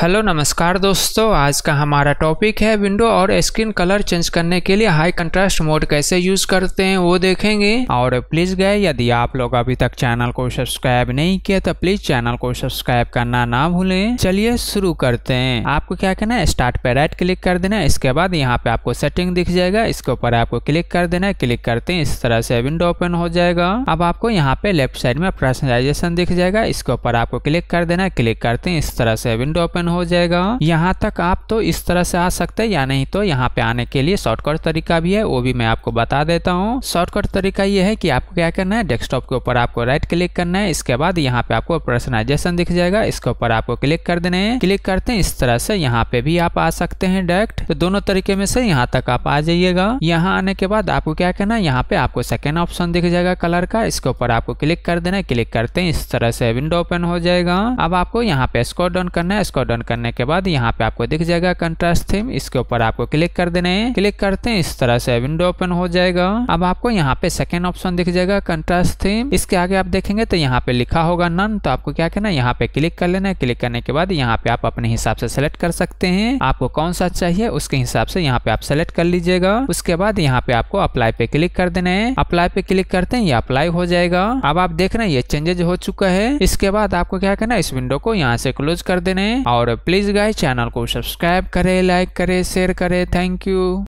hello नमस्कार दोस्तों आज का हमारा टॉपिक है विंडो और स्क्रीन कलर चेंज करने के लिए हाई कंट्रास्ट मोड कैसे यूज करते हैं वो देखेंगे और प्लीज गए यदि आप लोग अभी तक चैनल को सब्सक्राइब नहीं किया तो प्लीज चैनल को सब्सक्राइब करना ना भूलें चलिए शुरू करते हैं आपको क्या करना है स्टार्ट पे राइट क्लिक कर देना इसके बाद यहाँ पे आपको सेटिंग दिख जाएगा इसके ऊपर आपको क्लिक कर देना क्लिक करते हैं इस तरह से विंडो ओपन हो जाएगा अब आपको यहाँ पे लेफ्ट साइड में पर्सनलाइजेशन दिख जाएगा इसके ऊपर आपको क्लिक कर देना क्लिक करते हैं इस तरह से विंडो ओपन हो जाएगा यहाँ तक आप तो इस तरह से आ सकते हैं या नहीं तो यहाँ पे आने के लिए शॉर्टकट तरीका भी है वो भी मैं आपको बता देता हूँ शॉर्टकट तरीका ये है कि आपको क्या करना है डेस्कटॉप के ऊपर आपको राइट क्लिक करना है इसके बाद यहाँ पे आपको पर्सनाइजेशन दिख जाएगा इसके ऊपर आपको क्लिक कर देने है क्लिक करते हैं इस तरह से यहाँ पे भी आप आ सकते हैं डायरेक्ट तो दोनों तरीके में से यहाँ तक आप आ जाइएगा यहाँ आने के बाद आपको क्या करना है यहाँ पे आपको सेकेंड ऑप्शन दिख जाएगा कलर का इसके ऊपर आपको क्लिक कर देना है क्लिक करते हैं इस तरह से विंडो ओपन हो जाएगा अब आपको यहाँ पे स्कोर डाउन करना है स्कोर ओपन करने के बाद यहाँ पे आपको दिख जाएगा कंट्रास्ट थीम इसके ऊपर आपको क्लिक कर देना है क्लिक करते हैं इस तरह से विंडो ओपन हो जाएगा अब आपको यहाँ पे सेकेंड ऑप्शन दिख जाएगा कंट्रास्ट थीम इसके आगे आप देखेंगे तो यहाँ पे लिखा होगा नन तो आपको क्या करना है यहाँ पे क्लिक कर लेना है क्लिक करने के बाद यहाँ पे आप अपने हिसाब से सेलेक्ट कर सकते हैं आपको कौन सा चाहिए उसके हिसाब से यहाँ पे आप सेलेक्ट कर लीजिएगा उसके बाद यहाँ पे आपको अप्लाई पे क्लिक कर देना है अप्लाई पे क्लिक करते हैं ये अप्लाई हो जाएगा अब आप देख रहे हैं ये चेंजेज हो चुका है इसके बाद आपको क्या करना है इस विंडो को यहाँ से क्लोज कर देना है और और प्लीज़ गाइस चैनल को सब्सक्राइब करें लाइक करें शेयर करें थैंक यू